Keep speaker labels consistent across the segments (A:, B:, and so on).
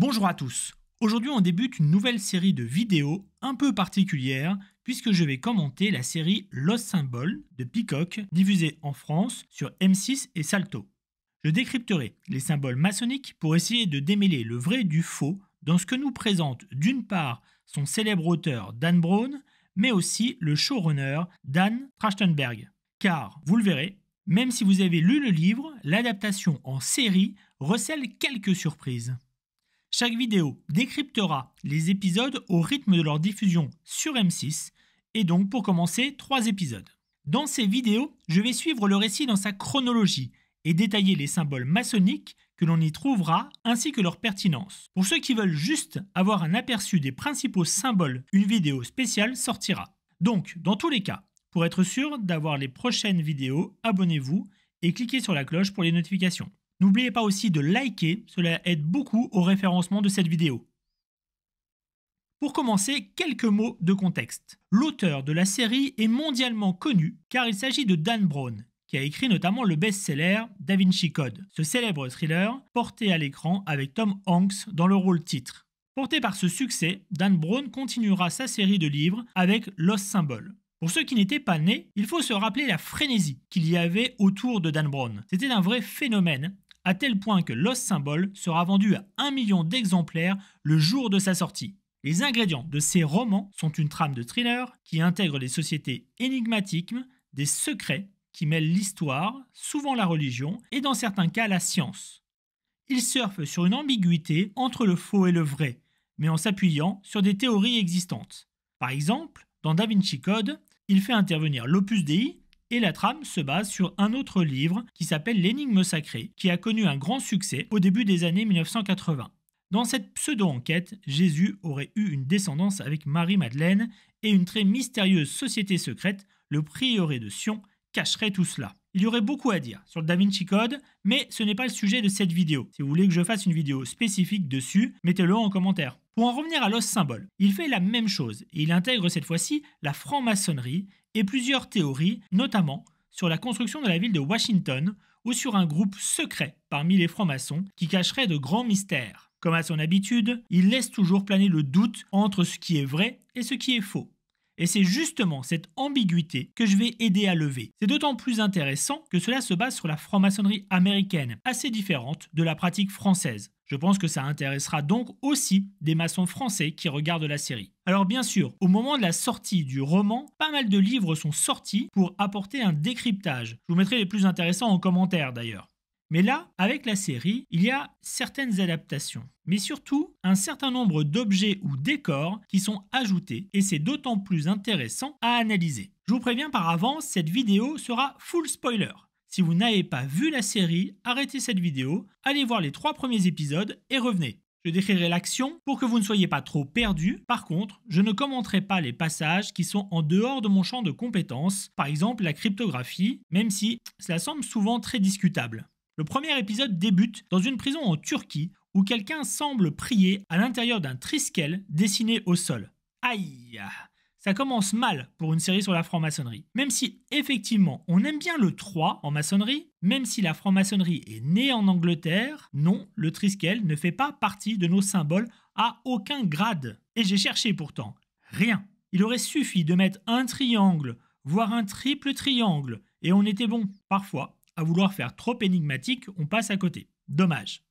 A: Bonjour à tous. Aujourd'hui, on débute une nouvelle série de vidéos un peu particulière puisque je vais commenter la série Lost Symbols de Peacock diffusée en France sur M6 et Salto. Je décrypterai les symboles maçonniques pour essayer de démêler le vrai du faux dans ce que nous présente d'une part son célèbre auteur Dan Brown, mais aussi le showrunner Dan Trachtenberg. Car, vous le verrez, même si vous avez lu le livre, l'adaptation en série recèle quelques surprises. Chaque vidéo décryptera les épisodes au rythme de leur diffusion sur M6, et donc pour commencer, trois épisodes. Dans ces vidéos, je vais suivre le récit dans sa chronologie et détailler les symboles maçonniques que l'on y trouvera ainsi que leur pertinence. Pour ceux qui veulent juste avoir un aperçu des principaux symboles, une vidéo spéciale sortira. Donc, dans tous les cas, pour être sûr d'avoir les prochaines vidéos, abonnez-vous et cliquez sur la cloche pour les notifications. N'oubliez pas aussi de liker, cela aide beaucoup au référencement de cette vidéo. Pour commencer, quelques mots de contexte. L'auteur de la série est mondialement connu car il s'agit de Dan Brown, qui a écrit notamment le best-seller Da Vinci Code, ce célèbre thriller porté à l'écran avec Tom Hanks dans le rôle titre. Porté par ce succès, Dan Brown continuera sa série de livres avec Lost Symbol. Pour ceux qui n'étaient pas nés, il faut se rappeler la frénésie qu'il y avait autour de Dan Brown. C'était un vrai phénomène à tel point que Lost Symbol sera vendu à 1 million d'exemplaires le jour de sa sortie. Les ingrédients de ces romans sont une trame de thriller qui intègre des sociétés énigmatiques, des secrets qui mêlent l'histoire, souvent la religion et dans certains cas la science. Il surfe sur une ambiguïté entre le faux et le vrai, mais en s'appuyant sur des théories existantes. Par exemple, dans Da Vinci Code, il fait intervenir l'Opus Dei et la trame se base sur un autre livre qui s'appelle L'énigme sacrée, qui a connu un grand succès au début des années 1980. Dans cette pseudo-enquête, Jésus aurait eu une descendance avec Marie-Madeleine et une très mystérieuse société secrète, le prieuré de Sion, cacherait tout cela. Il y aurait beaucoup à dire sur le Da Vinci Code, mais ce n'est pas le sujet de cette vidéo. Si vous voulez que je fasse une vidéo spécifique dessus, mettez-le en commentaire. Pour en revenir à l'os symbole, il fait la même chose et il intègre cette fois-ci la franc-maçonnerie et plusieurs théories, notamment sur la construction de la ville de Washington ou sur un groupe secret parmi les francs-maçons qui cacherait de grands mystères. Comme à son habitude, il laisse toujours planer le doute entre ce qui est vrai et ce qui est faux. Et c'est justement cette ambiguïté que je vais aider à lever. C'est d'autant plus intéressant que cela se base sur la franc-maçonnerie américaine, assez différente de la pratique française, je pense que ça intéressera donc aussi des maçons français qui regardent la série. Alors bien sûr, au moment de la sortie du roman, pas mal de livres sont sortis pour apporter un décryptage. Je vous mettrai les plus intéressants en commentaire d'ailleurs. Mais là, avec la série, il y a certaines adaptations, mais surtout un certain nombre d'objets ou décors qui sont ajoutés, et c'est d'autant plus intéressant à analyser. Je vous préviens par avance, cette vidéo sera full spoiler. Si vous n'avez pas vu la série, arrêtez cette vidéo, allez voir les trois premiers épisodes et revenez. Je décrirai l'action pour que vous ne soyez pas trop perdu. Par contre, je ne commenterai pas les passages qui sont en dehors de mon champ de compétences, par exemple la cryptographie, même si cela semble souvent très discutable. Le premier épisode débute dans une prison en Turquie où quelqu'un semble prier à l'intérieur d'un triskel dessiné au sol. Aïe ça commence mal pour une série sur la franc-maçonnerie. Même si, effectivement, on aime bien le 3 en maçonnerie, même si la franc-maçonnerie est née en Angleterre, non, le triskel ne fait pas partie de nos symboles à aucun grade. Et j'ai cherché pourtant. Rien. Il aurait suffi de mettre un triangle, voire un triple triangle, et on était bon. Parfois, à vouloir faire trop énigmatique, on passe à côté. Dommage.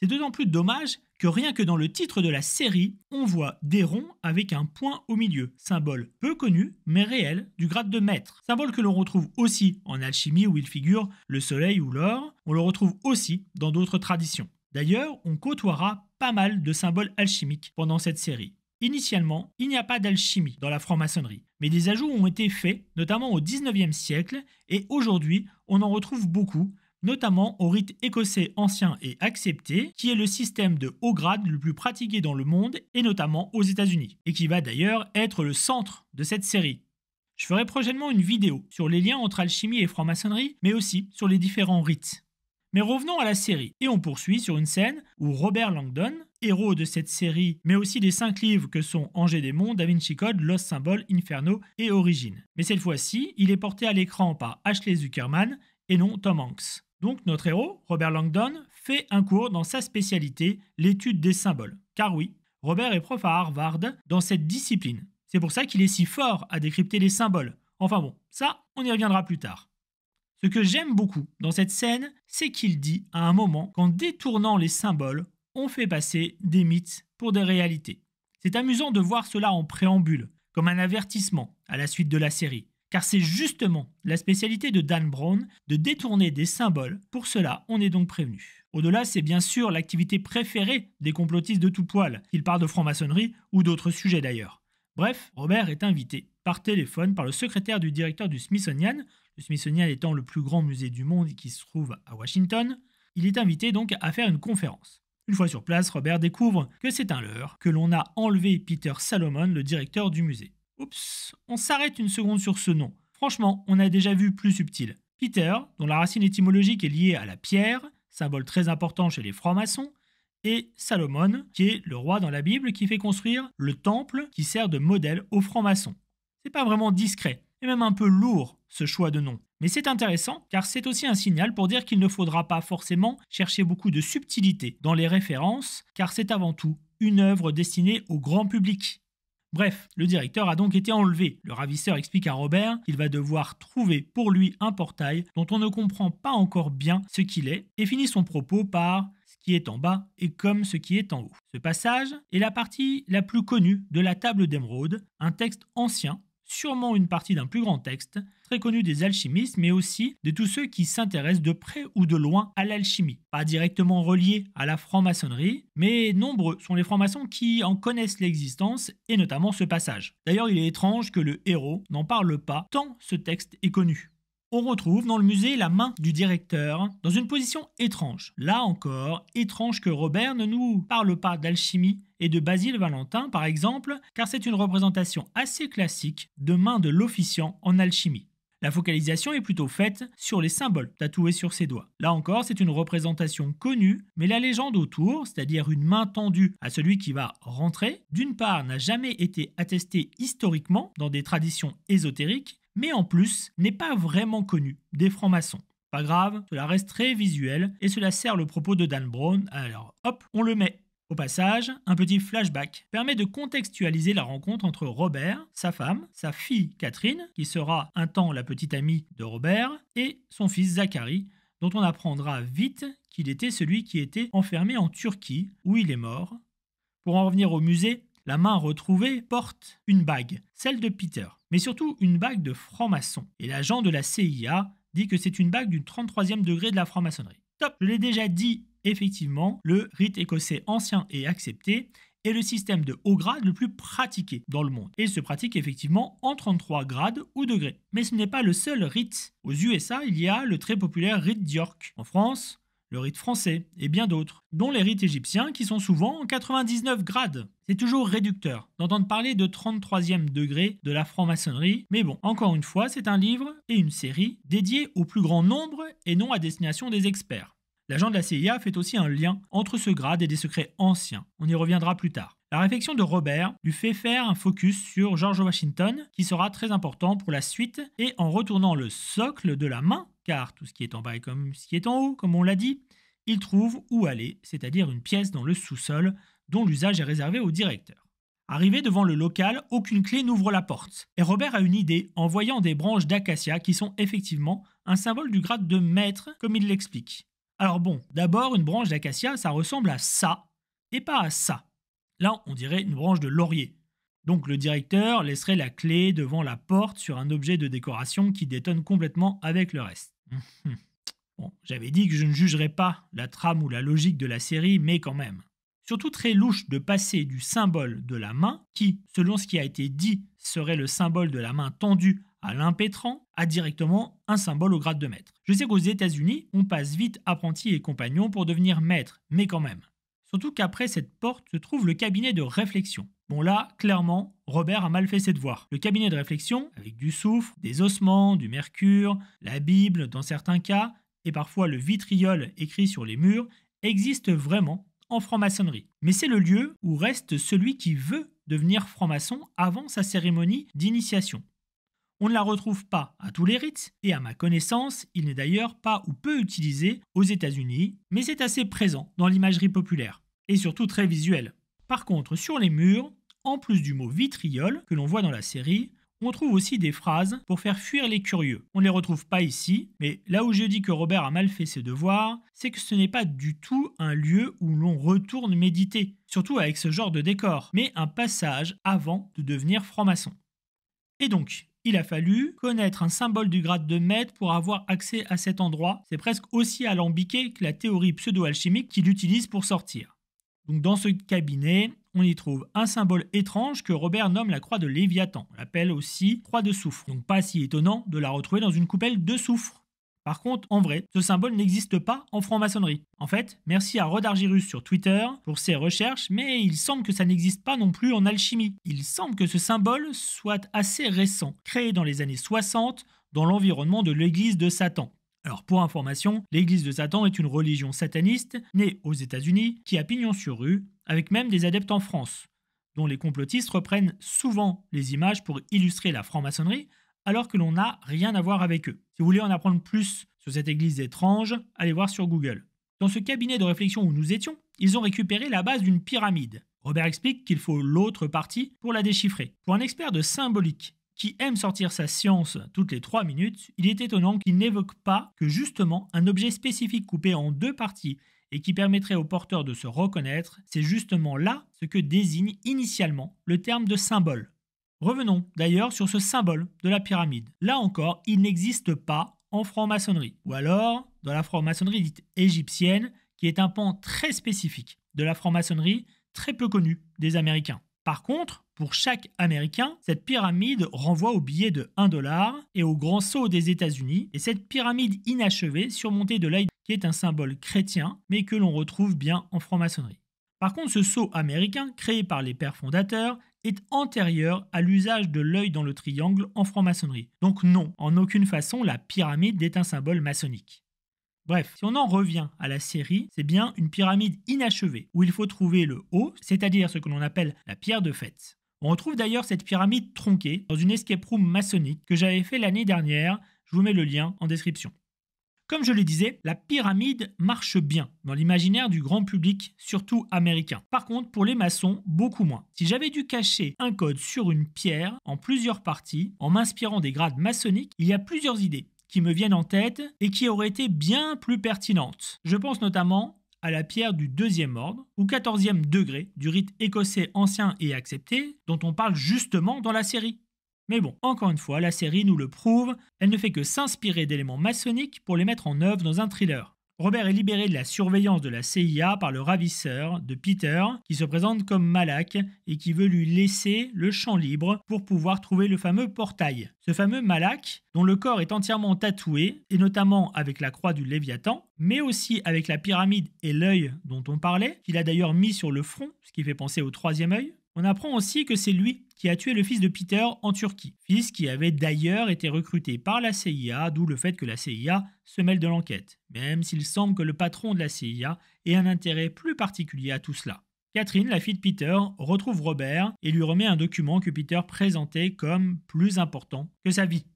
A: C'est d'autant plus dommage que rien que dans le titre de la série, on voit des ronds avec un point au milieu, symbole peu connu mais réel du grade de maître. Symbole que l'on retrouve aussi en alchimie où il figure le soleil ou l'or, on le retrouve aussi dans d'autres traditions. D'ailleurs, on côtoiera pas mal de symboles alchimiques pendant cette série. Initialement, il n'y a pas d'alchimie dans la franc-maçonnerie, mais des ajouts ont été faits, notamment au 19e siècle, et aujourd'hui, on en retrouve beaucoup, notamment au rite écossais ancien et accepté, qui est le système de haut grade le plus pratiqué dans le monde et notamment aux États-Unis, et qui va d'ailleurs être le centre de cette série. Je ferai prochainement une vidéo sur les liens entre alchimie et franc-maçonnerie, mais aussi sur les différents rites. Mais revenons à la série, et on poursuit sur une scène où Robert Langdon, héros de cette série, mais aussi des cinq livres que sont Angers des Monts, Da Vinci Code, Lost Symbol, Inferno et Origine. Mais cette fois-ci, il est porté à l'écran par Ashley Zuckerman et non Tom Hanks. Donc notre héros, Robert Langdon, fait un cours dans sa spécialité, l'étude des symboles. Car oui, Robert est prof à Harvard dans cette discipline. C'est pour ça qu'il est si fort à décrypter les symboles. Enfin bon, ça, on y reviendra plus tard. Ce que j'aime beaucoup dans cette scène, c'est qu'il dit à un moment qu'en détournant les symboles, on fait passer des mythes pour des réalités. C'est amusant de voir cela en préambule, comme un avertissement à la suite de la série car c'est justement la spécialité de Dan Brown de détourner des symboles, pour cela on est donc prévenu. Au-delà, c'est bien sûr l'activité préférée des complotistes de tout poil, qu'ils parlent de franc-maçonnerie ou d'autres sujets d'ailleurs. Bref, Robert est invité par téléphone par le secrétaire du directeur du Smithsonian, le Smithsonian étant le plus grand musée du monde qui se trouve à Washington, il est invité donc à faire une conférence. Une fois sur place, Robert découvre que c'est un leurre, que l'on a enlevé Peter Salomon, le directeur du musée. Oups, on s'arrête une seconde sur ce nom. Franchement, on a déjà vu plus subtil. Peter, dont la racine étymologique est liée à la pierre, symbole très important chez les francs-maçons, et Salomon, qui est le roi dans la Bible qui fait construire le temple qui sert de modèle aux francs-maçons. C'est pas vraiment discret, et même un peu lourd ce choix de nom. Mais c'est intéressant car c'est aussi un signal pour dire qu'il ne faudra pas forcément chercher beaucoup de subtilité dans les références, car c'est avant tout une œuvre destinée au grand public. Bref, le directeur a donc été enlevé. Le ravisseur explique à Robert qu'il va devoir trouver pour lui un portail dont on ne comprend pas encore bien ce qu'il est, et finit son propos par ce qui est en bas est comme ce qui est en haut. Ce passage est la partie la plus connue de la table d'émeraude, un texte ancien sûrement une partie d'un plus grand texte, très connu des alchimistes, mais aussi de tous ceux qui s'intéressent de près ou de loin à l'alchimie. Pas directement relié à la franc-maçonnerie, mais nombreux sont les francs-maçons qui en connaissent l'existence, et notamment ce passage. D'ailleurs, il est étrange que le héros n'en parle pas, tant ce texte est connu on retrouve dans le musée la main du directeur dans une position étrange. Là encore, étrange que Robert ne nous parle pas d'alchimie et de Basile Valentin par exemple, car c'est une représentation assez classique de main de l'officiant en alchimie. La focalisation est plutôt faite sur les symboles tatoués sur ses doigts. Là encore, c'est une représentation connue, mais la légende autour, c'est-à-dire une main tendue à celui qui va rentrer, d'une part n'a jamais été attestée historiquement dans des traditions ésotériques, mais en plus n'est pas vraiment connu des francs-maçons. Pas grave, cela reste très visuel et cela sert le propos de Dan Brown, alors hop, on le met. Au passage, un petit flashback permet de contextualiser la rencontre entre Robert, sa femme, sa fille Catherine, qui sera un temps la petite amie de Robert, et son fils Zachary, dont on apprendra vite qu'il était celui qui était enfermé en Turquie, où il est mort. Pour en revenir au musée, la main retrouvée porte une bague, celle de Peter, mais surtout une bague de franc-maçon. Et l'agent de la CIA dit que c'est une bague du 33e degré de la franc-maçonnerie. Top Je l'ai déjà dit, effectivement, le rite écossais ancien et accepté est le système de haut grade le plus pratiqué dans le monde. Et il se pratique effectivement en 33 grades ou degrés. Mais ce n'est pas le seul rite. Aux USA, il y a le très populaire rite d'York. En France, le rite français et bien d'autres, dont les rites égyptiens qui sont souvent en 99 grades. C'est toujours réducteur d'entendre parler de 33e degré de la franc-maçonnerie, mais bon, encore une fois, c'est un livre et une série dédiés au plus grand nombre et non à destination des experts. L'agent de la CIA fait aussi un lien entre ce grade et des secrets anciens. On y reviendra plus tard. La réflexion de Robert lui fait faire un focus sur George Washington, qui sera très important pour la suite, et en retournant le socle de la main, car tout ce qui est en bas est comme ce qui est en haut, comme on l'a dit, il trouve où aller, c'est-à-dire une pièce dans le sous-sol dont l'usage est réservé au directeur. Arrivé devant le local, aucune clé n'ouvre la porte. Et Robert a une idée en voyant des branches d'acacia qui sont effectivement un symbole du grade de maître, comme il l'explique. Alors bon, d'abord, une branche d'acacia, ça ressemble à ça, et pas à ça. Là, on dirait une branche de laurier. Donc le directeur laisserait la clé devant la porte sur un objet de décoration qui détonne complètement avec le reste. bon, j'avais dit que je ne jugerais pas la trame ou la logique de la série, mais quand même. Surtout très louche de passer du symbole de la main, qui, selon ce qui a été dit, serait le symbole de la main tendue à l'impétrant, à directement un symbole au grade de maître. Je sais qu'aux États-Unis, on passe vite apprenti et compagnon pour devenir maître, mais quand même. Surtout qu'après cette porte se trouve le cabinet de réflexion. Bon là, clairement, Robert a mal fait ses devoirs. Le cabinet de réflexion, avec du soufre, des ossements, du mercure, la Bible dans certains cas, et parfois le vitriol écrit sur les murs, existe vraiment en franc-maçonnerie. Mais c'est le lieu où reste celui qui veut devenir franc-maçon avant sa cérémonie d'initiation. On ne la retrouve pas à tous les rites, et à ma connaissance, il n'est d'ailleurs pas ou peu utilisé aux États-Unis, mais c'est assez présent dans l'imagerie populaire, et surtout très visuel. Par contre, sur les murs, en plus du mot vitriol que l'on voit dans la série, on trouve aussi des phrases pour faire fuir les curieux. On ne les retrouve pas ici, mais là où je dis que Robert a mal fait ses devoirs, c'est que ce n'est pas du tout un lieu où l'on retourne méditer, surtout avec ce genre de décor, mais un passage avant de devenir franc-maçon. Et donc, il a fallu connaître un symbole du grade de maître pour avoir accès à cet endroit. C'est presque aussi alambiqué que la théorie pseudo-alchimique qu'il utilise pour sortir. Donc dans ce cabinet, on y trouve un symbole étrange que Robert nomme la croix de Léviathan. On l'appelle aussi croix de soufre. Donc pas si étonnant de la retrouver dans une coupelle de soufre. Par contre, en vrai, ce symbole n'existe pas en franc-maçonnerie. En fait, merci à Rodargirus sur Twitter pour ses recherches, mais il semble que ça n'existe pas non plus en alchimie. Il semble que ce symbole soit assez récent, créé dans les années 60 dans l'environnement de l'église de Satan. Alors pour information, l'église de Satan est une religion sataniste née aux États-Unis qui a pignon sur rue avec même des adeptes en France, dont les complotistes reprennent souvent les images pour illustrer la franc-maçonnerie, alors que l'on n'a rien à voir avec eux. Si vous voulez en apprendre plus sur cette église étrange, allez voir sur Google. Dans ce cabinet de réflexion où nous étions, ils ont récupéré la base d'une pyramide. Robert explique qu'il faut l'autre partie pour la déchiffrer. Pour un expert de symbolique qui aime sortir sa science toutes les trois minutes, il est étonnant qu'il n'évoque pas que justement un objet spécifique coupé en deux parties et qui permettrait aux porteurs de se reconnaître, c'est justement là ce que désigne initialement le terme de symbole. Revenons d'ailleurs sur ce symbole de la pyramide. Là encore, il n'existe pas en franc-maçonnerie, ou alors dans la franc-maçonnerie dite égyptienne, qui est un pan très spécifique de la franc-maçonnerie, très peu connue des Américains. Par contre, pour chaque Américain, cette pyramide renvoie au billet de 1 dollar et au grand saut des États-Unis, et cette pyramide inachevée, surmontée de l'œil qui est un symbole chrétien, mais que l'on retrouve bien en franc-maçonnerie. Par contre, ce sceau américain, créé par les pères fondateurs, est antérieur à l'usage de l'œil dans le triangle en franc-maçonnerie. Donc non, en aucune façon, la pyramide n'est un symbole maçonnique. Bref, si on en revient à la série, c'est bien une pyramide inachevée, où il faut trouver le haut, c'est-à-dire ce que l'on appelle la pierre de fête. On retrouve d'ailleurs cette pyramide tronquée dans une escape room maçonnique que j'avais fait l'année dernière, je vous mets le lien en description. Comme je le disais, la pyramide marche bien dans l'imaginaire du grand public, surtout américain. Par contre, pour les maçons, beaucoup moins. Si j'avais dû cacher un code sur une pierre en plusieurs parties, en m'inspirant des grades maçonniques, il y a plusieurs idées qui me viennent en tête et qui auraient été bien plus pertinentes. Je pense notamment à la pierre du deuxième ordre, ou quatorzième degré, du rite écossais ancien et accepté, dont on parle justement dans la série. Mais bon, encore une fois, la série nous le prouve, elle ne fait que s'inspirer d'éléments maçonniques pour les mettre en œuvre dans un thriller. Robert est libéré de la surveillance de la CIA par le ravisseur de Peter, qui se présente comme Malak et qui veut lui laisser le champ libre pour pouvoir trouver le fameux portail. Ce fameux Malak, dont le corps est entièrement tatoué, et notamment avec la croix du Léviathan, mais aussi avec la pyramide et l'œil dont on parlait, qu'il a d'ailleurs mis sur le front, ce qui fait penser au troisième œil. On apprend aussi que c'est lui qui a tué le fils de Peter en Turquie, fils qui avait d'ailleurs été recruté par la CIA, d'où le fait que la CIA se mêle de l'enquête, même s'il semble que le patron de la CIA ait un intérêt plus particulier à tout cela. Catherine, la fille de Peter, retrouve Robert et lui remet un document que Peter présentait comme plus important que sa vie.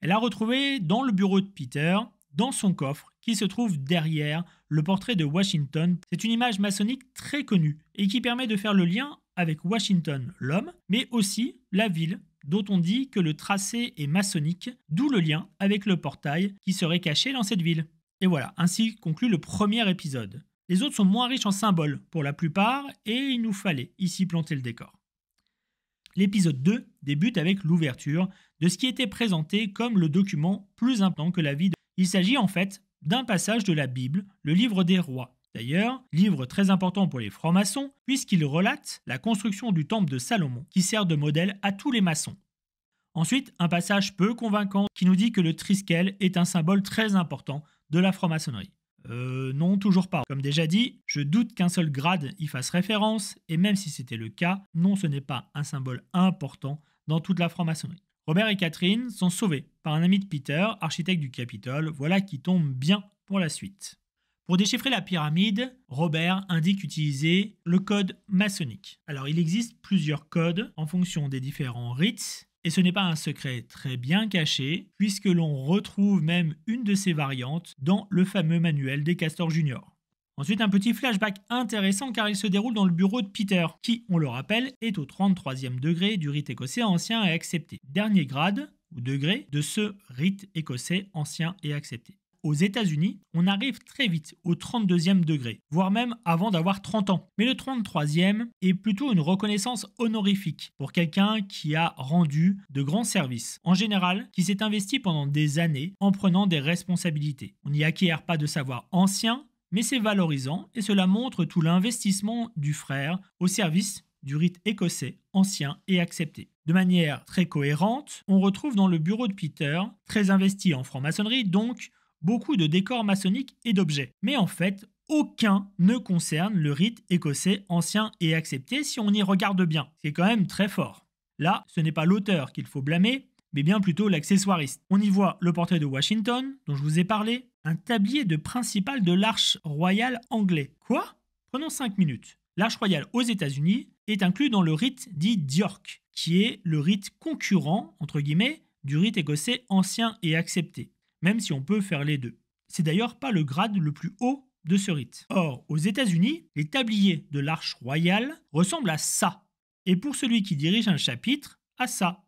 A: Elle a retrouvé dans le bureau de Peter, dans son coffre, qui se trouve derrière le portrait de Washington. C'est une image maçonnique très connue et qui permet de faire le lien avec Washington l'homme, mais aussi la ville dont on dit que le tracé est maçonnique, d'où le lien avec le portail qui serait caché dans cette ville. Et voilà, ainsi conclut le premier épisode. Les autres sont moins riches en symboles pour la plupart et il nous fallait ici planter le décor. L'épisode 2 débute avec l'ouverture de ce qui était présenté comme le document plus important que la vie. De... Il s'agit en fait d'un passage de la Bible, le livre des rois, D'ailleurs, livre très important pour les francs-maçons, puisqu'il relate la construction du temple de Salomon, qui sert de modèle à tous les maçons. Ensuite, un passage peu convaincant qui nous dit que le triskel est un symbole très important de la franc-maçonnerie. Euh, non, toujours pas. Comme déjà dit, je doute qu'un seul grade y fasse référence, et même si c'était le cas, non, ce n'est pas un symbole important dans toute la franc-maçonnerie. Robert et Catherine sont sauvés par un ami de Peter, architecte du Capitole, voilà qui tombe bien pour la suite. Pour déchiffrer la pyramide, Robert indique utiliser le code maçonnique. Alors il existe plusieurs codes en fonction des différents rites, et ce n'est pas un secret très bien caché, puisque l'on retrouve même une de ces variantes dans le fameux manuel des castors Junior. Ensuite, un petit flashback intéressant car il se déroule dans le bureau de Peter, qui, on le rappelle, est au 33e degré du rite écossais ancien et accepté. Dernier grade, ou degré, de ce rite écossais ancien et accepté aux États-Unis, on arrive très vite au 32e degré, voire même avant d'avoir 30 ans. Mais le 33e est plutôt une reconnaissance honorifique pour quelqu'un qui a rendu de grands services, en général qui s'est investi pendant des années en prenant des responsabilités. On n'y acquiert pas de savoir ancien, mais c'est valorisant et cela montre tout l'investissement du frère au service du rite écossais ancien et accepté. De manière très cohérente, on retrouve dans le bureau de Peter, très investi en franc-maçonnerie, donc beaucoup de décors maçonniques et d'objets. Mais en fait, aucun ne concerne le rite écossais ancien et accepté si on y regarde bien. C'est quand même très fort. Là, ce n'est pas l'auteur qu'il faut blâmer, mais bien plutôt l'accessoiriste. On y voit le portrait de Washington, dont je vous ai parlé, un tablier de principal de l'arche royale anglais. Quoi Prenons 5 minutes. L'arche royale aux États-Unis est inclus dans le rite dit d'York, qui est le rite concurrent, entre guillemets, du rite écossais ancien et accepté même si on peut faire les deux. C'est d'ailleurs pas le grade le plus haut de ce rite. Or, aux États-Unis, les tabliers de l'arche royale ressemblent à ça, et pour celui qui dirige un chapitre, à ça.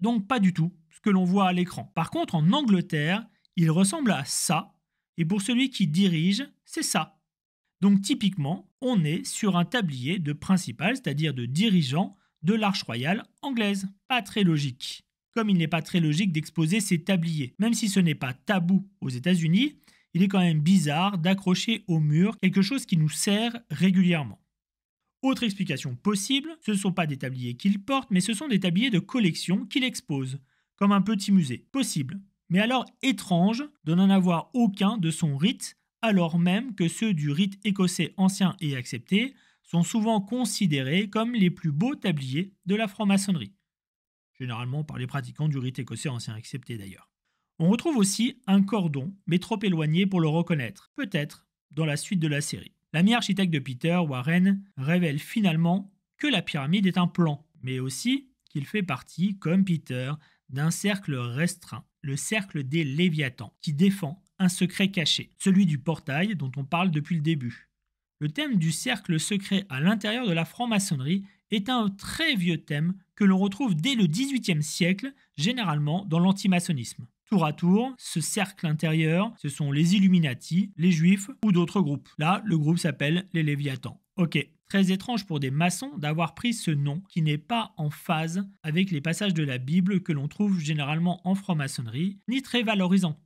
A: Donc pas du tout ce que l'on voit à l'écran. Par contre, en Angleterre, il ressemble à ça, et pour celui qui dirige, c'est ça. Donc typiquement, on est sur un tablier de principal, c'est-à-dire de dirigeant de l'arche royale anglaise. Pas très logique comme il n'est pas très logique d'exposer ses tabliers. Même si ce n'est pas tabou aux États-Unis, il est quand même bizarre d'accrocher au mur quelque chose qui nous sert régulièrement. Autre explication possible, ce ne sont pas des tabliers qu'il porte, mais ce sont des tabliers de collection qu'il expose, comme un petit musée. Possible. Mais alors étrange de n'en avoir aucun de son rite, alors même que ceux du rite écossais ancien et accepté sont souvent considérés comme les plus beaux tabliers de la franc-maçonnerie généralement par les pratiquants du rite écossais ancien accepté d'ailleurs. On retrouve aussi un cordon, mais trop éloigné pour le reconnaître, peut-être dans la suite de la série. L'ami architecte de Peter, Warren, révèle finalement que la pyramide est un plan, mais aussi qu'il fait partie, comme Peter, d'un cercle restreint, le cercle des Léviathans, qui défend un secret caché, celui du portail dont on parle depuis le début. Le thème du cercle secret à l'intérieur de la franc-maçonnerie est un très vieux thème que l'on retrouve dès le XVIIIe siècle, généralement dans l'antimaçonnisme. Tour à tour, ce cercle intérieur, ce sont les Illuminati, les Juifs ou d'autres groupes. Là, le groupe s'appelle les Léviathans. Ok, très étrange pour des maçons d'avoir pris ce nom qui n'est pas en phase avec les passages de la Bible que l'on trouve généralement en franc-maçonnerie, ni très valorisant.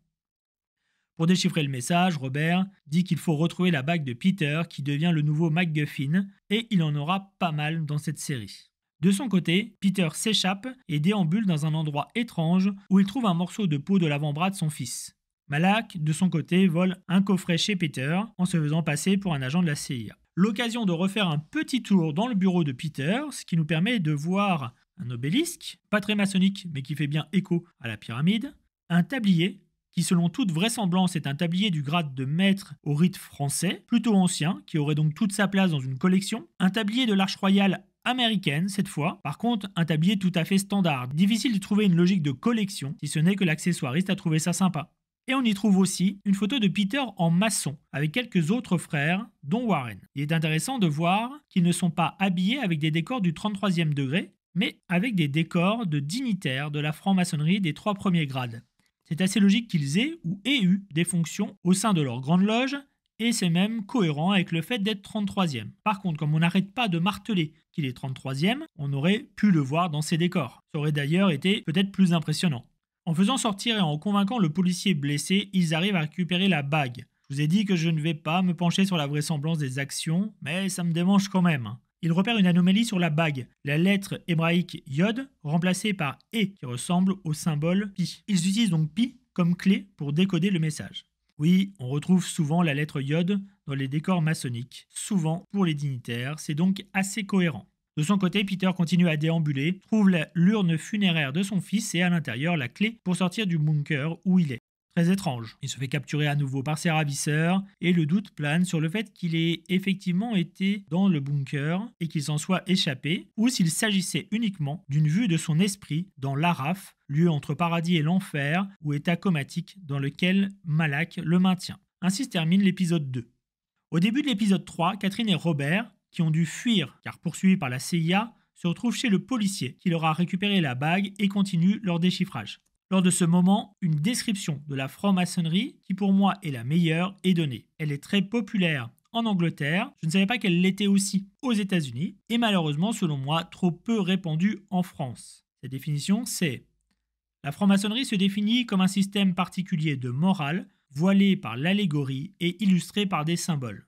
A: Pour déchiffrer le message, Robert dit qu'il faut retrouver la bague de Peter qui devient le nouveau MacGuffin et il en aura pas mal dans cette série. De son côté, Peter s'échappe et déambule dans un endroit étrange où il trouve un morceau de peau de l'avant-bras de son fils. Malak, de son côté, vole un coffret chez Peter en se faisant passer pour un agent de la CIA. L'occasion de refaire un petit tour dans le bureau de Peter, ce qui nous permet de voir un obélisque, pas très maçonnique mais qui fait bien écho à la pyramide, un tablier qui selon toute vraisemblance est un tablier du grade de maître au rite français, plutôt ancien, qui aurait donc toute sa place dans une collection, un tablier de l'arche royale américaine cette fois, par contre un tablier tout à fait standard, difficile de trouver une logique de collection, si ce n'est que l'accessoiriste a trouvé ça sympa. Et on y trouve aussi une photo de Peter en maçon, avec quelques autres frères, dont Warren. Il est intéressant de voir qu'ils ne sont pas habillés avec des décors du 33e degré, mais avec des décors de dignitaires de la franc-maçonnerie des trois premiers grades. C'est assez logique qu'ils aient ou aient eu des fonctions au sein de leur grande loge, et c'est même cohérent avec le fait d'être 33e. Par contre, comme on n'arrête pas de marteler qu'il est 33e, on aurait pu le voir dans ses décors. Ça aurait d'ailleurs été peut-être plus impressionnant. En faisant sortir et en convainquant le policier blessé, ils arrivent à récupérer la bague. Je vous ai dit que je ne vais pas me pencher sur la vraisemblance des actions, mais ça me démange quand même il repère une anomalie sur la bague, la lettre hébraïque Yod remplacée par E qui ressemble au symbole Pi. Ils utilisent donc Pi comme clé pour décoder le message. Oui, on retrouve souvent la lettre Yod dans les décors maçonniques, souvent pour les dignitaires, c'est donc assez cohérent. De son côté, Peter continue à déambuler, trouve l'urne funéraire de son fils et à l'intérieur la clé pour sortir du bunker où il est. Très étrange. Il se fait capturer à nouveau par ses ravisseurs et le doute plane sur le fait qu'il ait effectivement été dans le bunker et qu'il s'en soit échappé ou s'il s'agissait uniquement d'une vue de son esprit dans l'Araf, lieu entre paradis et l'enfer ou état comatique dans lequel Malak le maintient. Ainsi se termine l'épisode 2. Au début de l'épisode 3, Catherine et Robert, qui ont dû fuir car poursuivis par la CIA, se retrouvent chez le policier qui leur a récupéré la bague et continue leur déchiffrage. Lors de ce moment, une description de la franc-maçonnerie, qui pour moi est la meilleure, est donnée. Elle est très populaire en Angleterre, je ne savais pas qu'elle l'était aussi aux États-Unis, et malheureusement, selon moi, trop peu répandue en France. Sa définition, c'est La franc-maçonnerie se définit comme un système particulier de morale, voilé par l'allégorie et illustré par des symboles.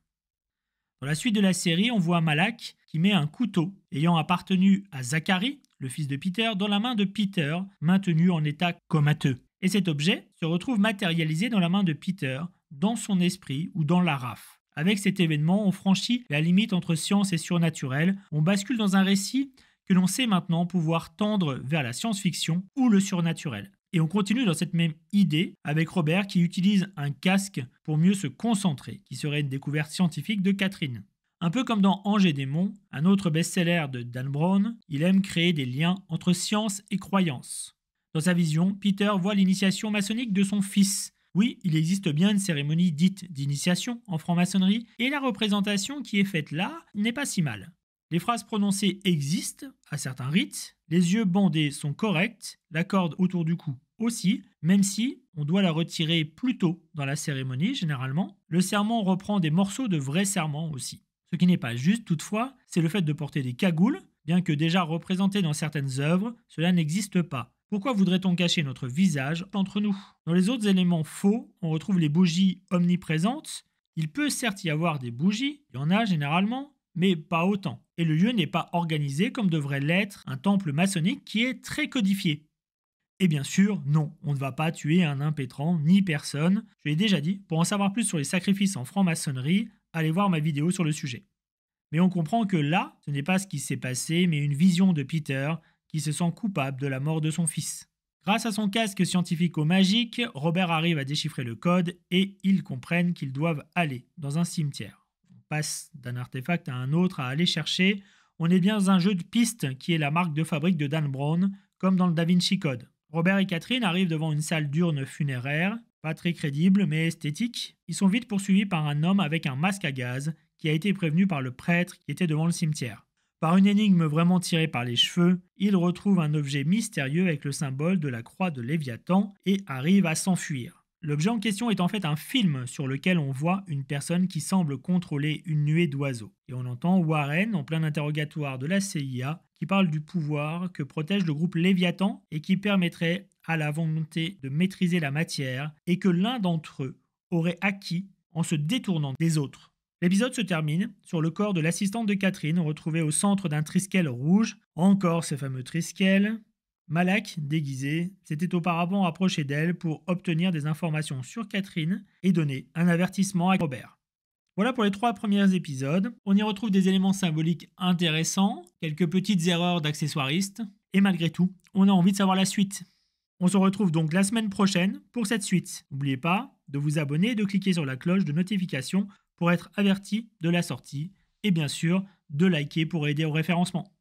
A: Dans la suite de la série, on voit Malak qui met un couteau ayant appartenu à Zacharie, le fils de Peter, dans la main de Peter, maintenu en état comateux. Et cet objet se retrouve matérialisé dans la main de Peter, dans son esprit ou dans la raf. Avec cet événement, on franchit la limite entre science et surnaturel, on bascule dans un récit que l'on sait maintenant pouvoir tendre vers la science-fiction ou le surnaturel. Et on continue dans cette même idée avec Robert qui utilise un casque pour mieux se concentrer, qui serait une découverte scientifique de Catherine. Un peu comme dans Ange et Monts*, un autre best-seller de Dan Brown, il aime créer des liens entre science et croyance. Dans sa vision, Peter voit l'initiation maçonnique de son fils. Oui, il existe bien une cérémonie dite d'initiation en franc-maçonnerie, et la représentation qui est faite là n'est pas si mal. Les phrases prononcées existent à certains rites, les yeux bandés sont corrects, la corde autour du cou aussi, même si on doit la retirer plus tôt dans la cérémonie généralement. Le serment reprend des morceaux de vrais serments aussi. Ce qui n'est pas juste, toutefois, c'est le fait de porter des cagoules, bien que déjà représentées dans certaines œuvres, cela n'existe pas. Pourquoi voudrait-on cacher notre visage entre nous Dans les autres éléments faux, on retrouve les bougies omniprésentes. Il peut certes y avoir des bougies, il y en a généralement, mais pas autant. Et le lieu n'est pas organisé comme devrait l'être un temple maçonnique qui est très codifié. Et bien sûr, non, on ne va pas tuer un impétrant ni personne. Je l'ai déjà dit, pour en savoir plus sur les sacrifices en franc-maçonnerie, allez voir ma vidéo sur le sujet. Mais on comprend que là, ce n'est pas ce qui s'est passé, mais une vision de Peter qui se sent coupable de la mort de son fils. Grâce à son casque scientifico-magique, Robert arrive à déchiffrer le code et ils comprennent qu'ils doivent aller dans un cimetière. On passe d'un artefact à un autre à aller chercher. On est bien dans un jeu de pistes qui est la marque de fabrique de Dan Brown, comme dans le Da Vinci Code. Robert et Catherine arrivent devant une salle d'urne funéraire. Pas très crédible, mais esthétique, ils sont vite poursuivis par un homme avec un masque à gaz qui a été prévenu par le prêtre qui était devant le cimetière. Par une énigme vraiment tirée par les cheveux, ils retrouvent un objet mystérieux avec le symbole de la croix de Léviathan et arrivent à s'enfuir. L'objet en question est en fait un film sur lequel on voit une personne qui semble contrôler une nuée d'oiseaux. Et on entend Warren, en plein interrogatoire de la CIA, qui parle du pouvoir que protège le groupe Léviathan et qui permettrait à la volonté de maîtriser la matière et que l'un d'entre eux aurait acquis en se détournant des autres. L'épisode se termine sur le corps de l'assistante de Catherine retrouvée au centre d'un triskel rouge, encore ces fameux triskel. Malak, déguisé, s'était auparavant approché d'elle pour obtenir des informations sur Catherine et donner un avertissement à Robert. Voilà pour les trois premiers épisodes. On y retrouve des éléments symboliques intéressants, quelques petites erreurs d'accessoiristes, et malgré tout, on a envie de savoir la suite. On se retrouve donc la semaine prochaine pour cette suite. N'oubliez pas de vous abonner et de cliquer sur la cloche de notification pour être averti de la sortie et bien sûr de liker pour aider au référencement.